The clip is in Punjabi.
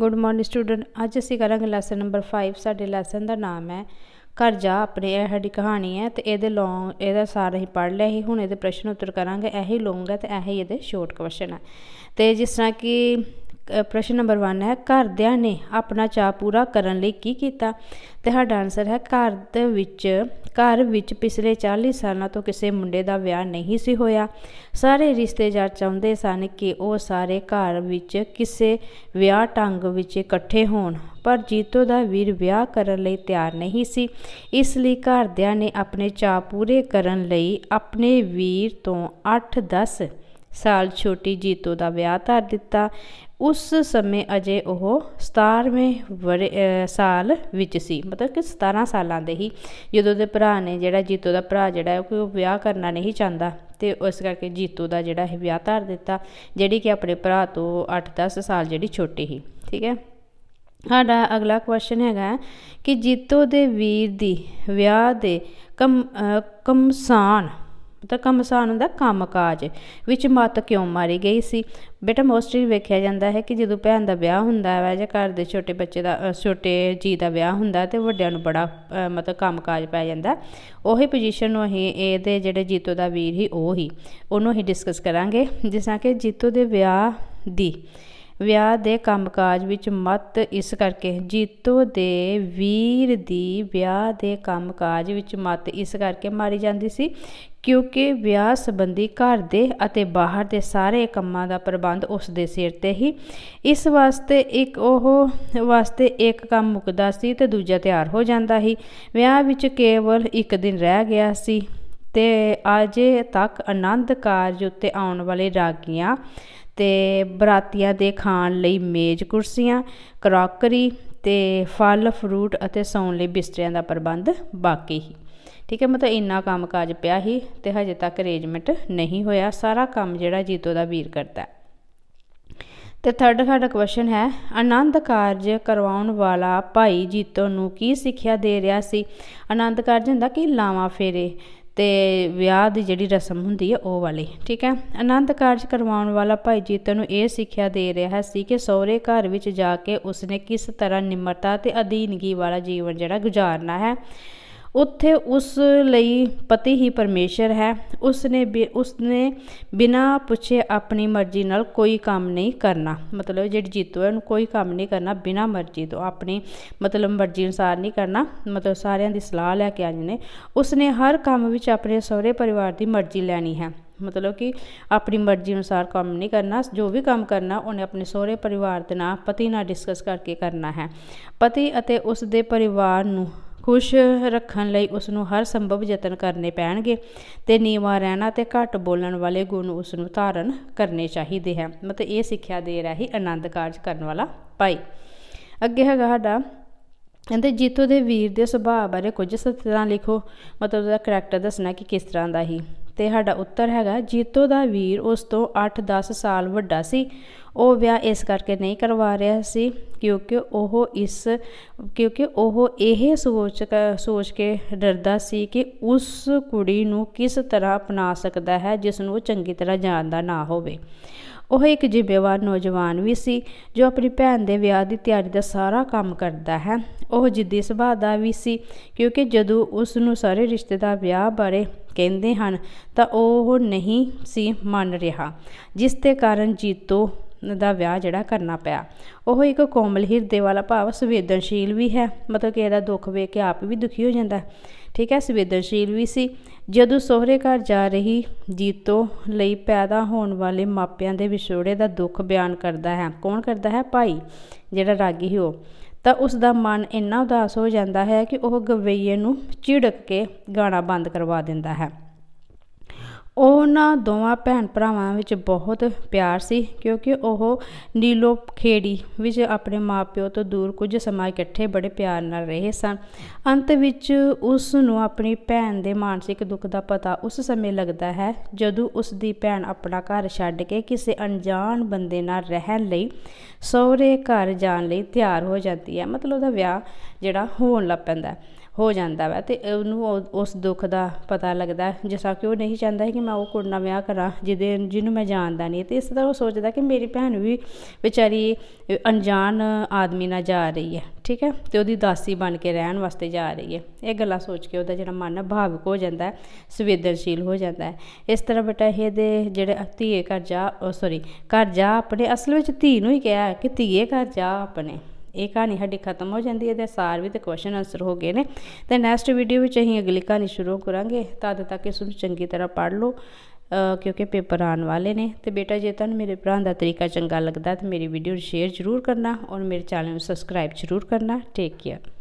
ਗੁੱਡ ਮਾਰਨਿੰਗ ਸਟੂਡੈਂਟ ਅੱਜ ਅਸੀਂ ਕਰਾਂਗੇ ਲੈਸਨ ਨੰਬਰ 5 ਸਾਡੇ ਲੈਸਨ ਦਾ ਨਾਮ ਹੈ ਘਰ ਜਾ ਆਪਣੇ ਇਹ ਸਾਡੀ ਕਹਾਣੀ ਹੈ ਤੇ ਇਹਦੇ ਲੌਂਗ ਇਹਦਾ ਸਾਰ ਅਸੀਂ ਪੜ ਲਿਆ ਹੀ ਹੁਣ ਇਹਦੇ ਪ੍ਰਸ਼ਨ ਉੱਤਰ ਕਰਾਂਗੇ ਹੀ ਲੌਂਗ ਹੈ ਤੇ ਇਹ ਹੀ ਇਹਦੇ ਸ਼ਾਰਟ ਕੁਐਸਚਨ ਹੈ ਤੇ ਜਿਸ ਤਰ੍ਹਾਂ ਕਿ ਪ੍ਰਸ਼ਨ ਨੰਬਰ 1 ਹੈ ਘਰਦਿਆਂ ਨੇ ਆਪਣਾ ਚਾਹ ਪੂਰਾ ਕਰਨ ਲਈ ਕੀ ਕੀਤਾ ਤੁਹਾਡਾ ਆਨਸਰ ਹੈ ਘਰ ਦੇ ਵਿੱਚ ਘਰ ਵਿੱਚ ਪਿਛਲੇ 40 ਸਾਲਾਂ ਤੋਂ ਕਿਸੇ ਮੁੰਡੇ ਦਾ ਵਿਆਹ ਨਹੀਂ ਸੀ ਹੋਇਆ ਸਾਰੇ ਰਿਸ਼ਤੇਦਾਰ ਚਾਹੁੰਦੇ ਸਨ ਕਿ ਉਹ ਸਾਰੇ ਘਰ ਵਿੱਚ ਕਿਸੇ ਵਿਆਹ ਟੰਗ ਵਿੱਚ ਇਕੱਠੇ ਹੋਣ ਪਰ ਜੀਤੋ ਦਾ ਵੀਰ ਵਿਆਹ ਕਰਨ ਲਈ ਤਿਆਰ ਨਹੀਂ ਸੀ ਇਸ ਲਈ ਘਰਦਿਆਂ ਨੇ ਆਪਣੇ ਚਾਹ ਪੂਰੇ ਕਰਨ ਲਈ ਆਪਣੇ ਵੀਰ ਤੋਂ 8-10 ਸਾਲ ਛੋਟੀ ਜੀਤੋ ਦਾ ਵਿਆਹ ਕਰ ਦਿੱਤਾ ਉਸ ਸਮੇਂ ਅਜੇ ਉਹ 17ਵੇਂ ਸਾਲ ਵਿੱਚ ਸੀ ਮਤਲਬ ਕਿ 17 ਸਾਲਾਂ ਦੇ ਹੀ ਜਦੋਂ ਦੇ ਭਰਾ ਨੇ ਜਿਹੜਾ ਜੀਤੋ ਦਾ ਭਰਾ ਜਿਹੜਾ ਹੈ ਉਹ ਵਿਆਹ ਕਰਨਾ ਨਹੀਂ ਚਾਹੁੰਦਾ ਤੇ ਉਸ ਕਰਕੇ ਜੀਤੋ ਦਾ ਜਿਹੜਾ ਇਹ ਵਿਆਹ ਧਾਰ ਦਿੱਤਾ ਜਿਹੜੀ ਕਿ ਆਪਣੇ ਭਰਾ ਤੋਂ 8-10 ਸਾਲ ਜਿਹੜੀ ਛੋਟੀ ਸੀ ਠੀਕ ਹੈ ਸਾਡਾ ਅਗਲਾ ਕੁਐਸਚਨ ਹੈਗਾ ਕਿ ਜੀਤੋ ਦੇ ਵੀਰ ਦੀ ਵਿਆਹ ਦੇ ਕਮ ਕਮਸਾਨ ਤਕਮਸਾਨ ਦਾ ਕੰਮਕਾਜ ਵਿੱਚ ਮਤ ਕਿਉਂ ਮਾਰੀ ਗਈ ਸੀ ਬੇਟਾ ਮੋਸਟਲੀ ਵੇਖਿਆ ਜਾਂਦਾ ਹੈ ਕਿ ਜਦੋਂ ਭੈਣ ਦਾ ਵਿਆਹ ਹੁੰਦਾ ਹੈ ਜਾਂ ਘਰ ਦੇ ਛੋਟੇ ਬੱਚੇ ਦਾ ਛੋਟੇ ਜੀ ਦਾ ਵਿਆਹ ਹੁੰਦਾ ਤੇ ਵੱਡਿਆਂ ਨੂੰ ਬੜਾ ਮਤਲਬ ਕੰਮਕਾਜ ਪੈ ਜਾਂਦਾ ਉਹੀ ਪੋਜੀਸ਼ਨ ਨੂੰ ਅਸੀਂ ਇਹਦੇ ਜਿਹੜੇ ਜੀਤੋ ਦਾ ਵੀਰ ਹੀ ਉਹ ਹੀ ਉਹਨੂੰ ਹੀ ਡਿਸਕਸ ਕਰਾਂਗੇ ਜਿਸ ਤਰ੍ਹਾਂ ਕਿ ਜੀਤੋ ਦੇ ਵਿਆਹ ਦੀ ਵਿਆਹ ਦੇ ਕੰਮਕਾਜ ਵਿੱਚ ਮਤ ਇਸ ਕਰਕੇ ਜੀਤੋ ਦੇ ਵੀਰ ਦੀ ਵਿਆਹ ਦੇ ਕੰਮਕਾਜ ਵਿੱਚ ਮਤ ਇਸ ਕਰਕੇ ਮਾਰੀ ਜਾਂਦੀ ਸੀ ਕਿਉਂਕਿ ਵਿਆਹ ਸੰਬੰਧੀ ਘਰ ਦੇ ਅਤੇ ਬਾਹਰ ਦੇ ਸਾਰੇ ਕੰਮਾਂ ਦਾ ਪ੍ਰਬੰਧ ਉਸ ਦੇ ਸਿਰ ਤੇ ਹੀ ਇਸ ਵਾਸਤੇ ਇੱਕ ਉਹ ਵਾਸਤੇ ਇੱਕ ਕੰਮ ਮੁਕਦਾ ਸੀ ਤੇ ਦੂਜਾ ਤਿਆਰ ਹੋ ਜਾਂਦਾ ਸੀ ਵਿਆਹ ਵਿੱਚ ਕੇਵਲ ਇੱਕ ਦਿਨ ਰਹਿ ਗਿਆ ਸੀ ਤੇ ਅਜੇ ਤੱਕ ਆਨੰਦ ਕਾਰਜ ਉੱਤੇ ਆਉਣ ਵਾਲੇ ਰਾਗੀਆਂ ਤੇ ਬਰਾਤੀਆਂ ਦੇ ਖਾਣ ਲਈ ਮੇਜ਼ ਕੁਰਸੀਆਂ ਕਰੋਕਰੀ ਤੇ ਫਲ ਫਰੂਟ ਅਤੇ ਸੌਣ ਲਈ ਬਿਸਤਰਿਆਂ ਦਾ ਪ੍ਰਬੰਧ ਬਾਕੀ ਹੀ ਠੀਕ ਹੈ ਮਤਲਬ ਇੰਨਾ ਕੰਮਕਾਜ ਪਿਆ ਹੀ ਤੇ ਹਜੇ ਤੱਕ ਅਰੇਂਜਮੈਂਟ ਨਹੀਂ ਹੋਇਆ ਸਾਰਾ ਕੰਮ ਜਿਹੜਾ ਜੀਤੋ ਦਾ ਵੀਰ ਕਰਦਾ ਤੇ ਥਰਡ ਸਾਡਾ ਕੁਐਸਚਨ ਹੈ ਆਨੰਦ ਕਾਰਜ ਕਰਵਾਉਣ ਵਾਲਾ ਭਾਈ ਜੀਤੋ ਨੂੰ ਕੀ ਸਿੱਖਿਆ ਦੇ ਰਿਹਾ ਸੀ ਆਨੰਦ ਕਾਰਜ ਹੁੰਦਾ ਕਿ ਲਾਵਾ ਫੇਰੇ ਤੇ ਵਿਆਹ ਦੀ ਜਿਹੜੀ ਰਸਮ ਹੁੰਦੀ ਹੈ ਉਹ ਵਾਲੀ ਠੀਕ ਹੈ ਆਨੰਦ ਕਾਰਜ ਕਰਵਾਉਣ ਵਾਲਾ ਭਾਈ ਜੀ ਨੂੰ ਇਹ ਸਿੱਖਿਆ ਦੇ ਰਿਹਾ ਸੀ ਕਿ ਸਹੁਰੇ ਘਰ ਵਿੱਚ ਜਾ ਕੇ ਉਸਨੇ ਕਿਸ ਤਰ੍ਹਾਂ ਨਿਮਰਤਾ ਤੇ ਅਧੀਨਗੀ ਵਾਲਾ ਜੀਵਨ ਜਿਹੜਾ ਗੁਜ਼ਾਰਨਾ ਹੈ ਉੱਥੇ ਉਸ ਲਈ ਪਤੀ ਹੀ ਪਰਮੇਸ਼ਰ ਹੈ ਉਸ ਨੇ ਉਸ ਨੇ ਪੁੱਛੇ ਆਪਣੀ ਮਰਜ਼ੀ ਨਾਲ ਕੋਈ ਕੰਮ ਨਹੀਂ ਕਰਨਾ ਮਤਲਬ ਜਿਹੜੀ ਜੀਤੋ ਹੈ ਉਹਨੂੰ ਕੋਈ ਕੰਮ ਨਹੀਂ ਕਰਨਾ ਬਿਨਾ ਮਰਜ਼ੀ ਤੋਂ ਆਪਣੀ ਮਤਲਬ ਮਰਜ਼ੀ ਅਨੁਸਾਰ ਨਹੀਂ ਕਰਨਾ ਮਤਲਬ ਸਾਰਿਆਂ ਦੀ ਸਲਾਹ ਲੈ ਕੇ ਆਈ ਨੇ ਉਸ ਨੇ ਹਰ ਕੰਮ ਵਿੱਚ ਆਪਣੇ ਸਹੁਰੇ ਪਰਿਵਾਰ ਦੀ ਮਰਜ਼ੀ ਲੈਣੀ ਹੈ ਮਤਲਬ ਕਿ ਆਪਣੀ ਮਰਜ਼ੀ ਅਨੁਸਾਰ ਕੰਮ ਨਹੀਂ ਕਰਨਾ ਜੋ ਵੀ ਕੰਮ ਕਰਨਾ ਉਹਨੇ ਆਪਣੇ ਸਹੁਰੇ ਪਰਿਵਾਰ ਦੇ ਨਾਲ ਪਤੀ ਨਾਲ ਡਿਸਕਸ ਕਰਕੇ ਕਰਨਾ ਹੈ ਪਤੀ ਅਤੇ ਉਸ ਦੇ ਪਰਿਵਾਰ ਨੂੰ ਖੁਸ਼ ਰੱਖਣ ਲਈ ਉਸ ਨੂੰ ਹਰ ਸੰਭਵ ਯਤਨ ਕਰਨੇ ਪੈਣਗੇ ਤੇ ਨੀਵਾ ਰਹਿਣਾ ਤੇ ਘੱਟ ਬੋਲਣ ਵਾਲੇ ਗੁਣ ਉਸ ਨੂੰ ਧਾਰਨ ਕਰਨੇ ਚਾਹੀਦੇ ਹੈ ਮਤਲਬ ਇਹ ਸਿੱਖਿਆ ਦੇ ਰਹੀ ਆਨੰਦ ਕਾਰਜ ਕਰਨ ਵਾਲਾ ਭਾਈ ਅੱਗੇ ਹੈਗਾ ਸਾਡਾ ਕਹਿੰਦੇ ਜੀਤੋ ਦੇ ਵੀਰ ਦੇ ਸੁਭਾਅ ਬਾਰੇ ਕੁਝ ਸਤਰਾਂ ਲਿਖੋ ਮਤਲਬ ਉਹਦਾ ਕੈਰੈਕਟਰ ਦੱਸਣਾ ਕਿ ਕਿਸ ਤਰ੍ਹਾਂ ਦਾ ਹੀ ਤੇ ਸਾਡਾ ਉੱਤਰ ਹੈਗਾ ਜੀਤੋ ਦਾ ਵੀਰ ਉਸ ਤੋਂ 8-10 ਸਾਲ ਵੱਡਾ ਸੀ ਉਹ ਵਿਆਹ ਇਸ ਕਰਕੇ ਨਹੀਂ ਕਰਵਾ ਰਿਹਾ ਸੀ ਕਿਉਂਕਿ ਉਹ ਇਸ ਕਿਉਂਕਿ ਉਹ ਇਹ ਸੋਚ ਸੋਚ ਕੇ ਡਰਦਾ ਸੀ ਕਿ ਉਸ ਕੁੜੀ ਨੂੰ ਕਿਸ ਤਰ੍ਹਾਂ ਅਪਣਾ ਸਕਦਾ ਹੈ ਜਿਸ ਨੂੰ ਚੰਗੀ ਤਰ੍ਹਾਂ ਜਾਣਦਾ ਨਾ ਹੋਵੇ ਉਹ ਇੱਕ ਜ਼ਿੰਮੇਵਾਰ ਨੌਜਵਾਨ ਵੀ ਸੀ ਜੋ ਆਪਣੀ ਭੈਣ ਦੇ ਵਿਆਹ ਦੀ ਤਿਆਰੀ ਦਾ ਸਾਰਾ ਕੰਮ ਕਰਦਾ ਹੈ ਉਹ ਜਿੱਦੀ ਸੁਭਾਅ ਦਾ ਵੀ ਸੀ ਕਿਉਂਕਿ ਜਦੋਂ ਉਸ ਨੂੰ ਸਾਰੇ ਰਿਸ਼ਤੇਦਾਰ ਵਿਆਹ ਬਾਰੇ ਕਹਿੰਦੇ ਹਨ ਤਾਂ ਉਹ ਨਹੀਂ ਸੀ ਮੰਨ ਰਿਹਾ ਜਿਸ ਦੇ ਕਾਰਨ ਜੀਤੋ ਦਾ ਵਿਆਹ ਜਿਹੜਾ ਕਰਨਾ ਪਿਆ ਉਹ ਇੱਕ ਕੋਮਲ ਹਿਰਦੇ ਵਾਲਾ ਭਾਵ ਸੰਵੇਦਨਸ਼ੀਲ ਵੀ ਹੈ ਮਤਲਬ ਕਿ ਇਹਦਾ ਦੁੱਖ ਵੇਖ ਕੇ ਆਪ ਵੀ ਦੁਖੀ ਹੋ ਜਾਂਦਾ ਠੀਕ ਹੈ ਸੰਵੇਦਨਸ਼ੀਲ ਵੀ ਸੀ ਜਦੋਂ ਸਹੁਰੇ ਘਰ ਜਾ ਰਹੀ ਜੀਤੋ ਲਈ ਪੈਦਾ ਹੋਣ ਵਾਲੇ ਮਾਪਿਆਂ ਦੇ ਵਿਛੋੜੇ ਦਾ ਦੁੱਖ ਬਿਆਨ ਕਰਦਾ ਹੈ ਕੌਣ ਕਰਦਾ ਹੈ ਭਾਈ ਜਿਹੜਾ ਰਾਗੀ ਹੋ ਤਾਂ ਉਸ ਦਾ ਮਨ ਇੰਨਾ ਉਦਾਸ ਹੋ ਜਾਂਦਾ ਹੈ ਕਿ ਉਹ ਗਵਈਏ ਨੂੰ ਝਿੜਕ ਕੇ ਗਾਣਾ ਬੰਦ ਕਰਵਾ ਦਿੰਦਾ ਹੈ ਉਹਨਾਂ ਦੋਵਾਂ ਭੈਣ ਭਰਾਵਾਂ ਵਿੱਚ ਬਹੁਤ ਪਿਆਰ ਸੀ ਕਿਉਂਕਿ ਉਹ ਨੀਲੋ ਖੇੜੀ ਵਿੱਚ ਆਪਣੇ ਮਾਪਿਓ ਤੋਂ ਦੂਰ ਕੁਝ ਸਮਾਂ ਇਕੱਠੇ ਬੜੇ ਪਿਆਰ ਨਾਲ ਰਹੇ ਸਨ ਅੰਤ ਵਿੱਚ ਉਸ ਨੂੰ ਆਪਣੀ ਭੈਣ ਦੇ ਮਾਨਸਿਕ ਦੁੱਖ ਦਾ ਪਤਾ ਉਸ ਸਮੇਂ ਲੱਗਦਾ ਹੈ ਜਦੋਂ ਉਸ ਦੀ ਭੈਣ ਆਪਣਾ ਘਰ ਛੱਡ ਕੇ ਕਿਸੇ ਅਣਜਾਣ ਬੰਦੇ ਨਾਲ ਰਹਿਣ ਲਈ ਸਹੁਰੇ ਘਰ ਜਾਣ ਲਈ ਤਿਆਰ ਹੋ ਜਾਂਦੀ ਹੈ ਮਤਲਬ ਉਹਦਾ ਵਿਆਹ ਜਿਹੜਾ ਹੋਣ ਲੱਗ ਪੈਂਦਾ ਹੈ ਹੋ ਜਾਂਦਾ ਵਾ ਤੇ ਉਹਨੂੰ ਉਸ ਦੁੱਖ ਦਾ ਪਤਾ ਲੱਗਦਾ ਜਿਸਾ ਕਿ ਉਹ ਨਹੀਂ ਚਾਹੁੰਦਾ ਕਿ ਮੈਂ ਉਹ ਕੁੜੀ ਨਾਲ ਵਿਆਹ ਕਰਾਂ ਜਿਹਦੇ ਜਿਹਨੂੰ ਮੈਂ ਜਾਣਦਾ ਨਹੀਂ ਤੇ ਇਸ ਤਰ੍ਹਾਂ ਉਹ ਸੋਚਦਾ ਕਿ ਮੇਰੀ ਭੈਣ ਵੀ ਵਿਚਾਰੀ ਅਣਜਾਣ ਆਦਮੀ ਨਾਲ ਜਾ ਰਹੀ ਹੈ ਠੀਕ ਹੈ ਤੇ ਉਹਦੀ ਦਾਸੀ ਬਣ ਕੇ ਰਹਿਣ ਵਾਸਤੇ ਜਾ ਰਹੀ ਹੈ ਇਹ ਗੱਲਾਂ ਸੋਚ ਕੇ ਉਹਦਾ ਜਿਹੜਾ ਮਨ ਭਾਵਕ ਹੋ ਜਾਂਦਾ ਸੰਵੇਦਨਸ਼ੀਲ ਹੋ ਜਾਂਦਾ ਇਸ ਤਰ੍ਹਾਂ ਬਟਾ ਇਹ ਦੇ ਜਿਹੜੇ ਧੀਏ ਘਰ ਜਾ ਸੌਰੀ ਘਰ ਜਾ ਆਪਣੇ ਅਸਲ ਵਿੱਚ ਧੀ ਨੂੰ ਹੀ ਕਿਹਾ ਕਿ ਧੀਏ ਘਰ ਜਾ ਆਪਣੇ ਇਹ ਕਹਾਣੀ ਸਾਡੀ ਖਤਮ ਹੋ ਜਾਂਦੀ ਹੈ ਤੇ ਸਾਰ ਵੀ ਤੇ ਕੁਐਸਚਨ ਆਨਸਰ ਹੋ ਗਏ ਨੇ ਤੇ ਨੈਕਸਟ ਵੀਡੀਓ ਵਿੱਚ ਅਸੀਂ ਅਗਲੀ ਕਹਾਣੀ ਸ਼ੁਰੂ ਕਰਾਂਗੇ ਤਦ ਤੱਕ ਇਸ ਨੂੰ ਚੰਗੀ ਤਰ੍ਹਾਂ ਪੜ੍ਹ ਲਓ ਕਿਉਂਕਿ ਪੇਪਰ ਆਉਣ ਵਾਲੇ ਨੇ ਤੇ ਬੇਟਾ ਜੇ ਤੁਹਾਨੂੰ ਮੇਰੇ ਭਰਾ ਦਾ ਤਰੀਕਾ ਚੰਗਾ ਲੱਗਦਾ ਤਾਂ ਮੇਰੀ ਵੀਡੀਓ ਸ਼ੇਅਰ ਜ਼ਰੂਰ ਕਰਨਾ ਔਰ ਮੇਰੇ ਚੈਨਲ ਨੂੰ ਸਬਸਕ੍ਰਾਈਬ ਜ਼ਰੂਰ ਕਰਨਾ ਟੇਕ ਕੇਅਰ